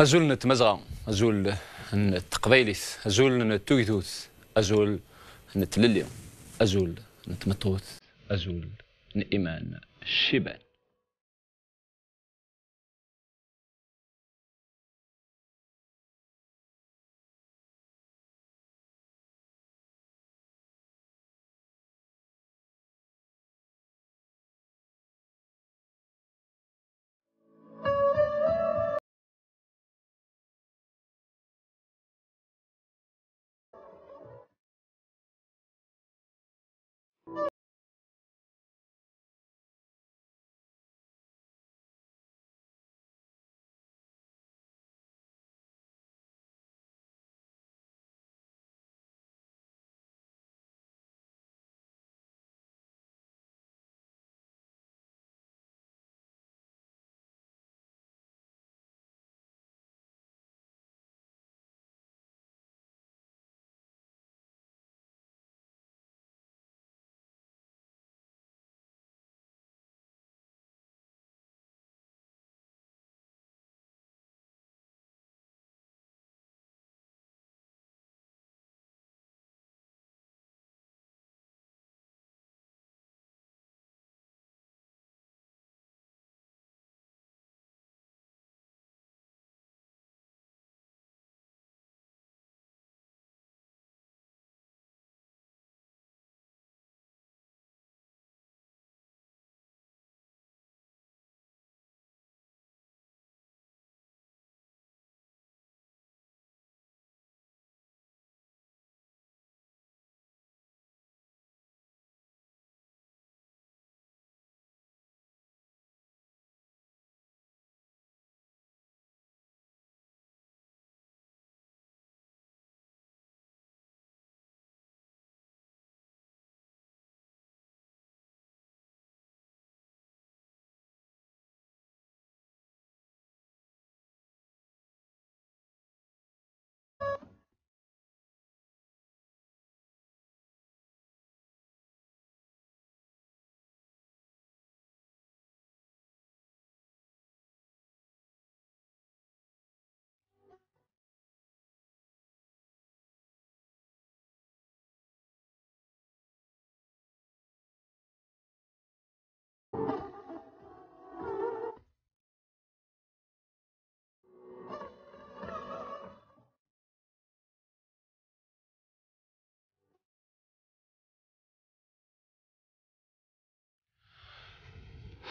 أزول نتمزغا أزول نتقبيليث أزول نتويثوث أزول نتلليم أزول نتمطوث أزول نإيمان شبان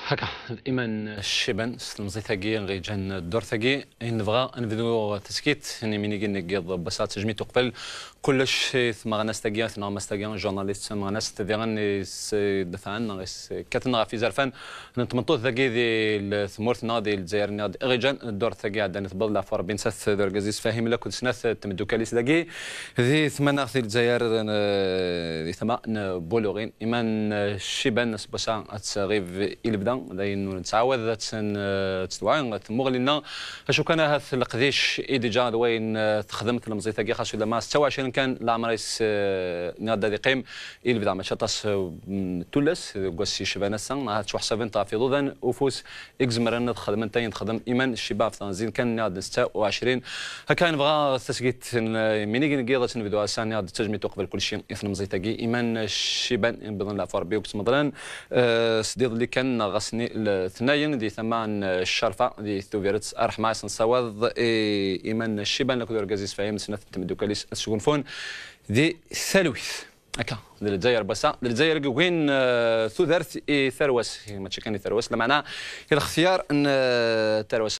هكا إيمان الشيبان سلمزيتاكي اللي جان الدورتاكي إن بغا نبدو تسكيت إني ميني كي نقيض بسات تجميت قبل كلش ثما غناس تاكي ثنا غناس تاكي جورناليست ثما غناس سي دفعان كاتنا في زرفان نتمنطو ذاكي دي ثنا دي الجزائر نادي إغيجان الدورتاكي عندنا تبضل لعفار بين سات دركازيس فاهم لك سنات تمدو كاليس داكي ذي ثمانا ناخذ الجزائر ثما بولوغين إيمان الشيبان سبسا غيف إلبدان داين نتعاود ذات تتوان ثمغ آه، لنا اشو كان هاث القديش ايدي ايديجا دوين آه، تخدمت المزيطه كي خاصو لما 26 كان العمريس آه، نادا دي قيم إلي بدا ماشي طاس تولس قوسي شبانا سان هاتش وحسابين في ضوذن وفوس اكز مرن خدمن تاين خدم ايمان الشباب تنزين كان ناد 26 هكا نبغى تسكيت ميني ضات نبدو اسان ناد تجميت قبل كل شيء اثن مزيطه كي ايمان الشيبان بظن لا فور بيوكس مضران سديد اللي كان غاس سني الاثنين دي ثمان آه، الشرفه دي ثوفيرتس ارحماس نصوض ايمان الشيبان لكو دركازيس فاهم سنه تمدوكاليس سكون فون دي ثلوث هكا للجزائر بسا للجزائر وين آه، ثوذرت ثروس ما كان ثروس لمعنى اختيار آه، ثروس